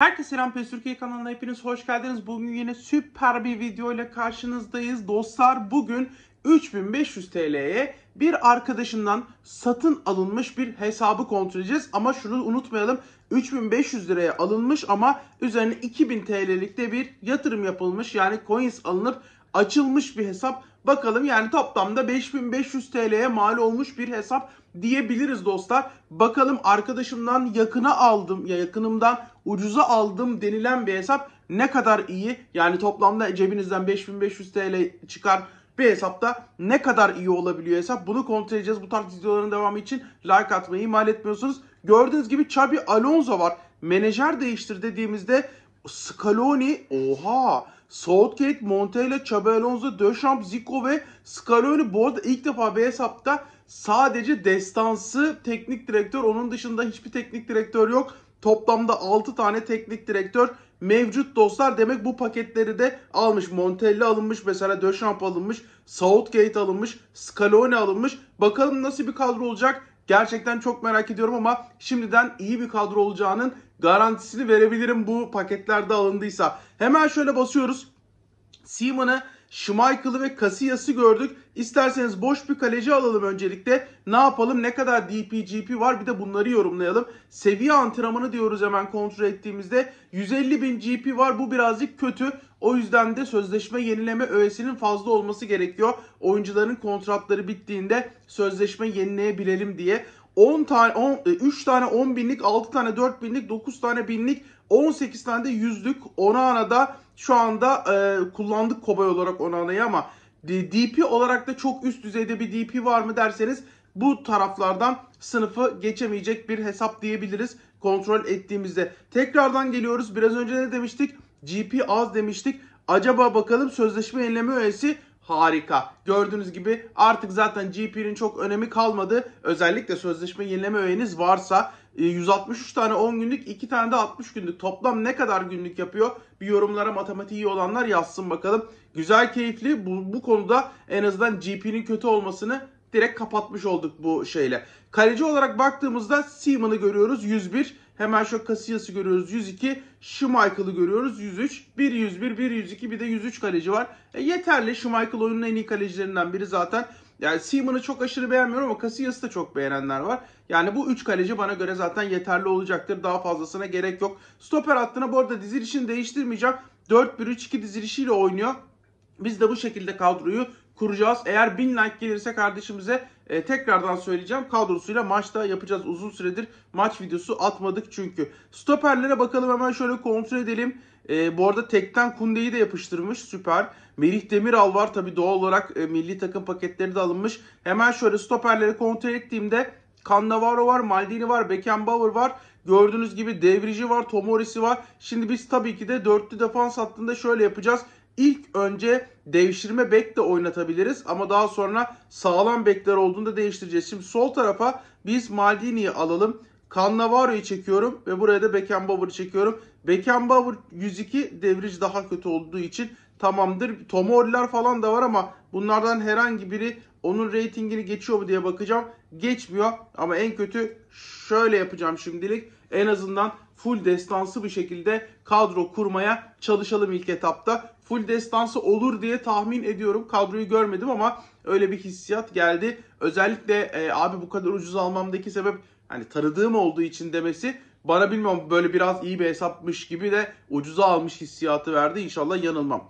Herkese selam PES Türkiye kanalına hepiniz hoş geldiniz. Bugün yine süper bir video ile karşınızdayız. Dostlar bugün 3500 TL'ye bir arkadaşından satın alınmış bir hesabı kontrol edeceğiz. Ama şunu unutmayalım 3500 liraya alınmış ama üzerine 2000 TL'lik de bir yatırım yapılmış. Yani coins alınıp açılmış bir hesap. Bakalım yani toplamda 5500 TL'ye mal olmuş bir hesap diyebiliriz dostlar. Bakalım arkadaşımdan yakına aldım ya yakınımdan ucuza aldım denilen bir hesap ne kadar iyi. Yani toplamda cebinizden 5500 TL çıkar bir hesapta ne kadar iyi olabiliyor hesap bunu kontrol edeceğiz. Bu tarz videoların devamı için like atmayı ihmal etmiyorsunuz. Gördüğünüz gibi Xabi Alonso var. Menajer değiştir dediğimizde Scaloni oha Southgate, Montella, Xabi Alonso, Deschamps, Zico ve Scaloni bu arada ilk defa bir Beyazap'ta sadece destansı teknik direktör onun dışında hiçbir teknik direktör yok. Toplamda 6 tane teknik direktör mevcut dostlar. Demek bu paketleri de almış. Montella alınmış mesela Deschamps alınmış. Southgate alınmış. Scaloni alınmış. Bakalım nasıl bir kadro olacak. Gerçekten çok merak ediyorum ama şimdiden iyi bir kadro olacağının garantisini verebilirim bu paketlerde alındıysa. Hemen şöyle basıyoruz. Seaman'ı Schmeichel'ı ve Casillas'ı gördük. İsterseniz boş bir kaleci alalım öncelikle. Ne yapalım? Ne kadar DPGP var? Bir de bunları yorumlayalım. Seviye antrenmanı diyoruz hemen kontrol ettiğimizde. 150 bin GP var. Bu birazcık kötü. O yüzden de sözleşme yenileme öğesinin fazla olması gerekiyor. Oyuncuların kontratları bittiğinde sözleşme yenileyebilelim diye. 10 tane 10, 3 e, tane 10 binlik, 6 tane 4 binlik, 9 tane binlik 18 tane de yüzlük. Onana da şu anda e, kullandık kobay olarak Onana'yı ama DP olarak da çok üst düzeyde bir DP var mı derseniz bu taraflardan sınıfı geçemeyecek bir hesap diyebiliriz kontrol ettiğimizde. Tekrardan geliyoruz. Biraz önce ne demiştik? GP az demiştik. Acaba bakalım sözleşme yenileme üyesi harika. Gördüğünüz gibi artık zaten GP'nin çok önemi kalmadı. Özellikle sözleşme yenileme öğeniz varsa 163 e, tane 10 günlük 2 tane de 60 günlük toplam ne kadar günlük yapıyor? Bir yorumlara matematiği olanlar yazsın bakalım. Güzel keyifli bu, bu konuda en azından GP'nin kötü olmasını direkt kapatmış olduk bu şeyle. Kaleci olarak baktığımızda Seaman'ı görüyoruz 101. Hemen şu Casillas'ı görüyoruz 102. Schmeichel'ı görüyoruz 103. 1 101, 1 102 bir de 103 kaleci var. E yeterli. Schmeichel oyunun en iyi kalecilerinden biri zaten. Yani Seaman'ı çok aşırı beğenmiyorum ama Casillas'ı da çok beğenenler var. Yani bu 3 kaleci bana göre zaten yeterli olacaktır. Daha fazlasına gerek yok. Stoper hattına bu arada dizilişini değiştirmeyeceğim. 4-1-3-2 dizilişiyle oynuyor. Biz de bu şekilde kadroyu kuracağız. Eğer 1000 like gelirse kardeşimize e, tekrardan söyleyeceğim. Kadrosuyla maçta yapacağız. Uzun süredir maç videosu atmadık çünkü. Stoperlere bakalım hemen şöyle kontrol edelim. E, bu arada tekten Kunde'yi de yapıştırmış. Süper. Merih Demiral var. Tabi doğal olarak e, milli takım paketleri de alınmış. Hemen şöyle stoperleri kontrol ettiğimde Cannavaro var, Maldini var, Beckenbauer var. Gördüğünüz gibi devrici var, Tomorisi var. Şimdi biz tabii ki de dörtlü defans hattında şöyle yapacağız. İlk önce devşirme bek de oynatabiliriz ama daha sonra sağlam bekler olduğunda değiştireceğiz. Şimdi sol tarafa biz Maldini'yi alalım. Cannavaro'yu çekiyorum ve buraya da Beckenbauer'ı çekiyorum. Beckenbauer 102 devric daha kötü olduğu için tamamdır. Tom falan da var ama bunlardan herhangi biri onun reytingini geçiyor mu diye bakacağım. Geçmiyor ama en kötü şöyle yapacağım şimdilik. En azından full destansı bir şekilde kadro kurmaya çalışalım ilk etapta. Full destansı olur diye tahmin ediyorum. Kadroyu görmedim ama öyle bir hissiyat geldi. Özellikle e, abi bu kadar ucuz almamdaki sebep hani tanıdığım olduğu için demesi bana bilmiyorum böyle biraz iyi bir hesapmış gibi de ucuza almış hissiyatı verdi. İnşallah yanılmam.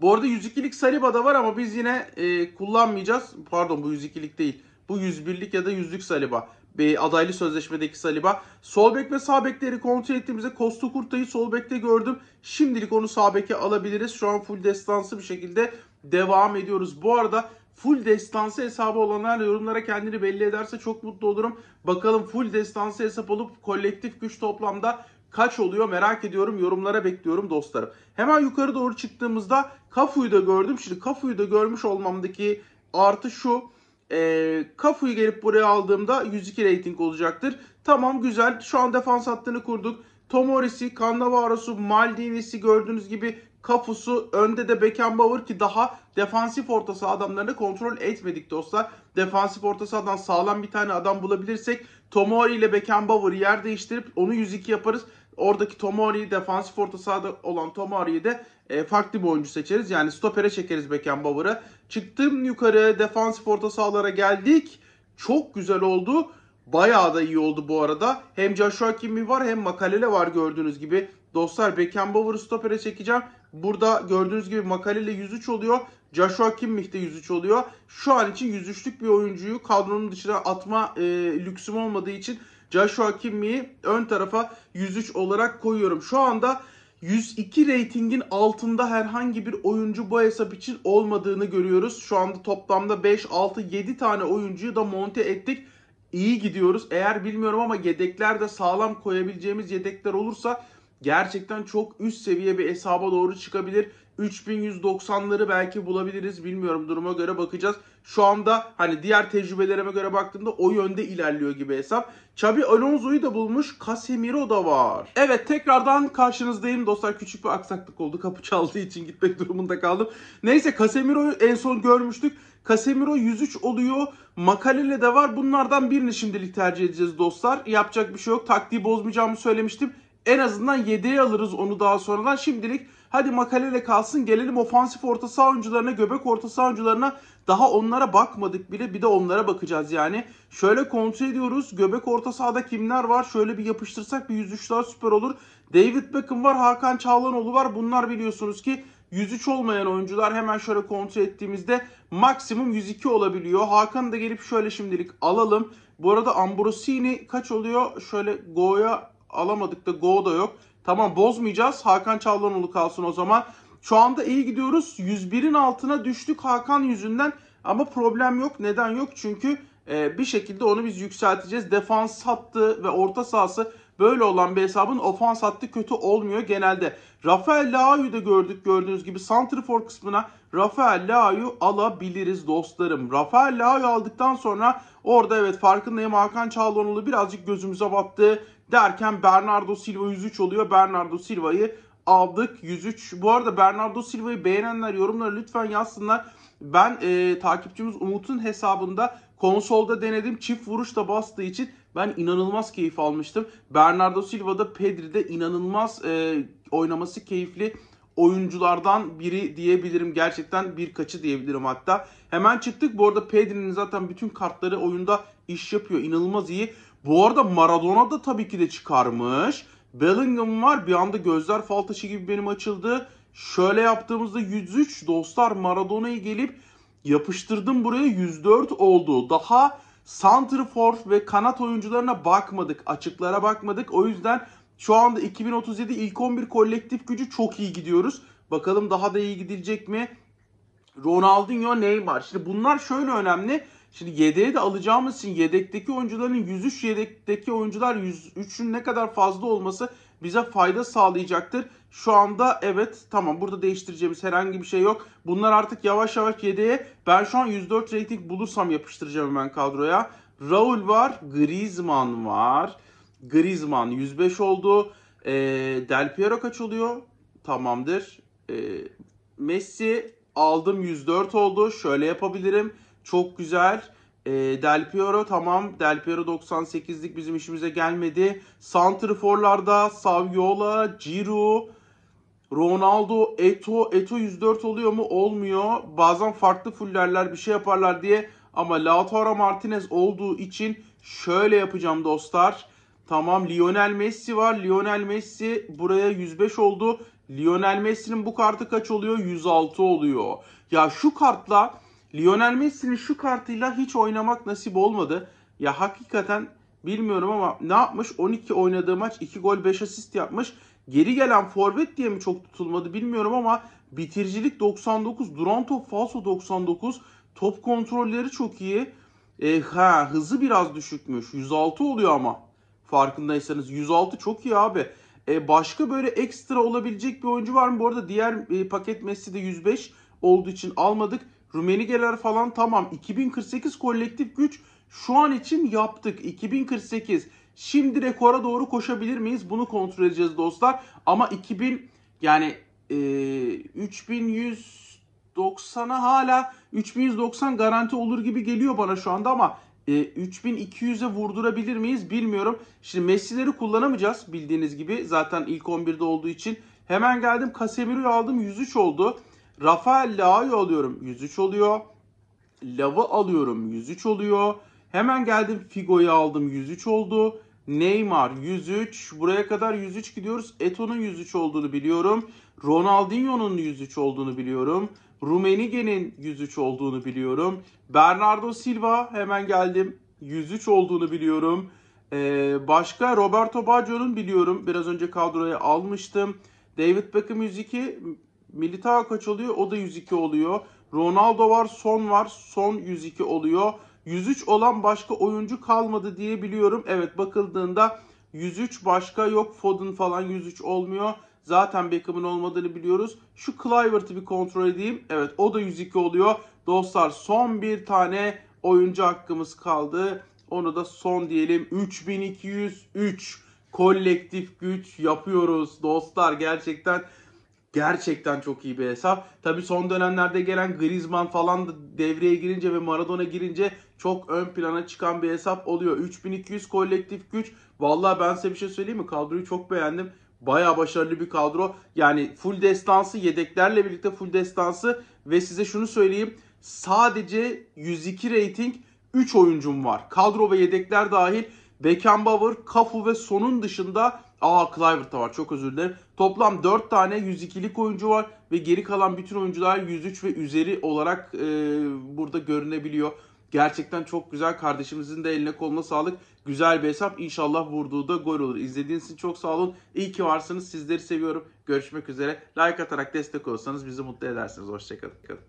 Bu arada 102'lik Saliba da var ama biz yine e, kullanmayacağız. Pardon bu 102'lik değil. Bu 101'lik ya da 100'lük Saliba. E, adaylı sözleşmedeki Saliba. Sol bek ve sağ bekleri kontrol ettiğimizde kostu Kurta'yı sol bekte gördüm. Şimdilik onu sağ beke alabiliriz. Şu an full destansı bir şekilde devam ediyoruz. Bu arada full destansı hesabı olanlar yorumlara kendini belli ederse çok mutlu olurum. Bakalım full destansı hesap olup kolektif güç toplamda kaç oluyor merak ediyorum. Yorumlara bekliyorum dostlarım. Hemen yukarı doğru çıktığımızda Kafu'yu da gördüm. Şimdi Kafu'yu da görmüş olmamdaki artı şu. E, Kafu'yu gelip buraya aldığımda 102 rating olacaktır. Tamam güzel. Şu an defans hattını kurduk. Tomoris'i, Cannavaro'su, Maldini'si gördüğünüz gibi Kafusu önde de Beckenbauer ki daha defansif orta saha adamlarını kontrol etmedik dostlar. Defansif orta sahadan sağlam bir tane adam bulabilirsek Tomori ile Beckenbauer'ı yer değiştirip onu 102 yaparız. Oradaki Tomori'yi defansif orta sahada olan Tomori'yi de e, farklı bir oyuncu seçeriz. Yani stopere çekeriz Beckenbauer'ı. Çıktım yukarı defansif orta sahalara geldik. Çok güzel oldu. Bayağı da iyi oldu bu arada. Hem Joshua Kimi var hem Makalele var gördüğünüz gibi. Dostlar Beckenbauer'ı stopere çekeceğim. Burada gördüğünüz gibi Makalele 103 oluyor. Joshua Kimmich de 103 oluyor. Şu an için 103'lük bir oyuncuyu kadronun dışına atma e, lüksüm olmadığı için Joshua Kimmy'yi ön tarafa 103 olarak koyuyorum. Şu anda 102 reytingin altında herhangi bir oyuncu bu hesap için olmadığını görüyoruz. Şu anda toplamda 5, 6, 7 tane oyuncuyu da monte ettik. İyi gidiyoruz. Eğer bilmiyorum ama yedekler de sağlam koyabileceğimiz yedekler olursa gerçekten çok üst seviye bir hesaba doğru çıkabilir. 3190'ları belki bulabiliriz. Bilmiyorum duruma göre bakacağız. Şu anda hani diğer tecrübelerime göre baktığımda o yönde ilerliyor gibi hesap. Xabi Alonso'yu da bulmuş. Casemiro da var. Evet tekrardan karşınızdayım. Dostlar küçük bir aksaklık oldu. Kapı çaldığı için gitmek durumunda kaldım. Neyse Casemiro'yu en son görmüştük. Casemiro 103 oluyor. Makalele de var. Bunlardan birini şimdilik tercih edeceğiz dostlar. Yapacak bir şey yok. Taktiği bozmayacağımı söylemiştim. En azından yedeği alırız onu daha sonradan. Şimdilik hadi makalele kalsın gelelim ofansif orta saha oyuncularına, göbek orta saha oyuncularına. Daha onlara bakmadık bile bir de onlara bakacağız yani. Şöyle kontrol ediyoruz. Göbek orta sahada kimler var? Şöyle bir yapıştırsak bir yüzüşler süper olur. David Beckham var, Hakan Çağlanoğlu var. Bunlar biliyorsunuz ki 103 olmayan oyuncular hemen şöyle kontrol ettiğimizde maksimum 102 olabiliyor. Hakan'ı da gelip şöyle şimdilik alalım. Bu arada Ambrosini kaç oluyor? Şöyle Go'ya alamadık da Go da yok. Tamam bozmayacağız. Hakan Çalhanoğlu kalsın o zaman. Şu anda iyi gidiyoruz. 101'in altına düştük Hakan yüzünden. Ama problem yok. Neden yok? Çünkü e, bir şekilde onu biz yükselteceğiz. Defans hattı ve orta sahası böyle olan bir hesabın ofans hattı kötü olmuyor genelde. Rafael Leao'yu da gördük gördüğünüz gibi Santrifor kısmına Rafael Leao'yu alabiliriz dostlarım. Rafael Leao'yu aldıktan sonra orada evet farkındayım Hakan Çağlanoğlu birazcık gözümüze battı. Derken Bernardo Silva 103 oluyor. Bernardo Silva'yı aldık 103. Bu arada Bernardo Silva'yı beğenenler yorumlara lütfen yazsınlar. Ben e, takipçimiz Umut'un hesabında konsolda denedim. Çift vuruşla bastığı için ben inanılmaz keyif almıştım. Bernardo Silva'da Pedri'de inanılmaz e, oynaması keyifli oyunculardan biri diyebilirim. Gerçekten birkaçı diyebilirim hatta. Hemen çıktık. Bu arada Pedri'nin zaten bütün kartları oyunda iş yapıyor. İnanılmaz iyi. Bu arada Maradona da tabii ki de çıkarmış. Bellingham var. Bir anda gözler fal taşı gibi benim açıldı. Şöyle yaptığımızda 103 dostlar Maradona'yı gelip yapıştırdım buraya 104 oldu. Daha Santrifor ve kanat oyuncularına bakmadık. Açıklara bakmadık. O yüzden şu anda 2037 ilk 11 kolektif gücü çok iyi gidiyoruz. Bakalım daha da iyi gidilecek mi? Ronaldinho, Neymar. Şimdi bunlar şöyle önemli. Şimdi yedeğe de alacağımız için yedekteki oyuncuların 103 yedekteki oyuncular 103'ün ne kadar fazla olması bize fayda sağlayacaktır. Şu anda evet tamam burada değiştireceğimiz herhangi bir şey yok. Bunlar artık yavaş yavaş yedeğe ben şu an 104 rating bulursam yapıştıracağım ben kadroya. Raul var, Griezmann var. Griezmann 105 oldu. E, Del Piero kaç oluyor? Tamamdır. E, Messi aldım 104 oldu. Şöyle yapabilirim. Çok güzel. E, Del Piero tamam. Del Piero 98'lik bizim işimize gelmedi. Santriforlarda Saviola, Giroud, Ronaldo, Eto. Eto 104 oluyor mu? Olmuyor. Bazen farklı fullerler bir şey yaparlar diye. Ama Lautaro Martinez olduğu için şöyle yapacağım dostlar. Tamam Lionel Messi var. Lionel Messi buraya 105 oldu. Lionel Messi'nin bu kartı kaç oluyor? 106 oluyor. Ya şu kartla Lionel Messi'nin şu kartıyla hiç oynamak nasip olmadı. Ya hakikaten bilmiyorum ama ne yapmış? 12 oynadığı maç 2 gol 5 asist yapmış. Geri gelen forvet diye mi çok tutulmadı bilmiyorum ama bitiricilik 99, duran top falso 99, top kontrolleri çok iyi. E, ha hızı biraz düşükmüş. 106 oluyor ama farkındaysanız 106 çok iyi abi. E, başka böyle ekstra olabilecek bir oyuncu var mı? Bu arada diğer e, paket Messi de 105 olduğu için almadık. Rumenigeler falan tamam. 2048 kolektif güç şu an için yaptık. 2048. Şimdi rekora doğru koşabilir miyiz? Bunu kontrol edeceğiz dostlar. Ama 2000 yani e, 3190'a hala 3190 garanti olur gibi geliyor bana şu anda ama e, 3200'e vurdurabilir miyiz bilmiyorum. Şimdi Messi'leri kullanamayacağız bildiğiniz gibi. Zaten ilk 11'de olduğu için. Hemen geldim Casemiro'yu aldım 103 oldu. Rafael Leao'yu alıyorum 103 oluyor. Lav'ı alıyorum 103 oluyor. Hemen geldim Figo'yu aldım 103 oldu. Neymar 103. Buraya kadar 103 gidiyoruz. Eto'nun 103 olduğunu biliyorum. Ronaldinho'nun 103 olduğunu biliyorum. Rumenige'nin 103 olduğunu biliyorum. Bernardo Silva hemen geldim. 103 olduğunu biliyorum. Ee, başka Roberto Baggio'nun biliyorum. Biraz önce kadroya almıştım. David Beckham 102, Militao kaç oluyor? O da 102 oluyor. Ronaldo var, Son var. Son 102 oluyor. 103 olan başka oyuncu kalmadı diye biliyorum. Evet bakıldığında 103 başka yok. Foden falan 103 olmuyor. Zaten Beckham'ın olmadığını biliyoruz. Şu Clivert'ı bir kontrol edeyim. Evet o da 102 oluyor. Dostlar son bir tane oyuncu hakkımız kaldı. Onu da son diyelim. 3203 kolektif güç yapıyoruz dostlar. Gerçekten gerçekten çok iyi bir hesap. Tabii son dönemlerde gelen Griezmann falan da devreye girince ve Maradona girince çok ön plana çıkan bir hesap oluyor. 3200 kolektif güç. Vallahi ben size bir şey söyleyeyim mi? Kadroyu çok beğendim. Baya başarılı bir kadro. Yani full destansı yedeklerle birlikte full destansı ve size şunu söyleyeyim. Sadece 102 rating 3 oyuncum var. Kadro ve yedekler dahil Beckenbauer, Kafu ve Son'un dışında Aa Clivert var çok özür dilerim. Toplam 4 tane 102'lik oyuncu var ve geri kalan bütün oyuncular 103 ve üzeri olarak e, burada görünebiliyor. Gerçekten çok güzel. Kardeşimizin de eline koluna sağlık. Güzel bir hesap. inşallah vurduğu da gol olur. İzlediğiniz için çok sağ olun. İyi ki varsınız. Sizleri seviyorum. Görüşmek üzere. Like atarak destek olursanız bizi mutlu edersiniz. Hoşçakalın.